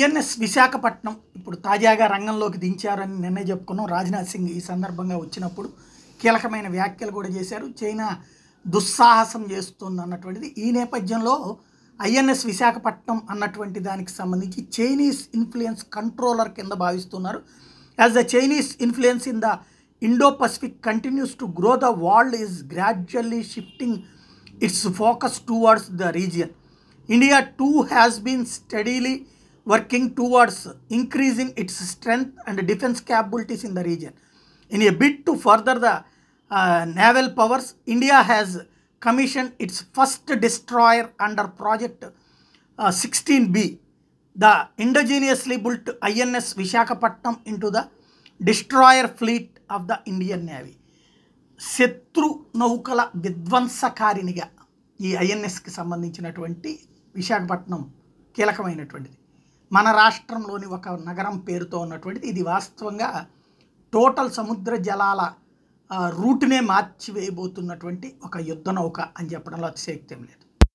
TNS Visakhapatnam ఇప్పుడు తాజాగా రంగంలోకి దించారని నిన్న చెప్పుకున్నాం రాజ్నాథ్ సింగ్ ఈ సందర్భంగా వచ్చినప్పుడు కీలకమైన వ్యాఖ్యలు కూడా చేశారు చైనా దుస్సాహసం చేస్తుంది అన్నటువంటిది ఈ నేపథ్యంలో ఐఎన్ఎస్ విశాఖపట్నం అన్నటువంటి దానికి సంబంధించి చైనీస్ ఇన్ఫ్లుయెన్స్ కంట్రోలర్ కింద భావిస్తున్నారు as the Chinese influence in the Indo Pacific continues to grow the world is gradually shifting its focus towards the region India too has been steadily working towards increasing its strength and defense capabilities in the region. In a bid to further the uh, naval powers, India has commissioned its first destroyer under Project uh, 16B, the indigenously built INS Vishakhapatnam into the destroyer fleet of the Indian Navy. శత్రు నౌకల విధ్వంసకారినిగా ఈ ఐఎన్ఎస్కి సంబంధించినటువంటి విశాఖపట్నం కీలకమైనటువంటిది మన రాష్ట్రంలోని ఒక నగరం పేరుతో ఉన్నటువంటిది ఇది వాస్తవంగా టోటల్ సముద్ర జలాల రూట్నే మార్చివేయబోతున్నటువంటి ఒక యుద్ధనౌక అని చెప్పడంలో అతిశయక్తం లేదు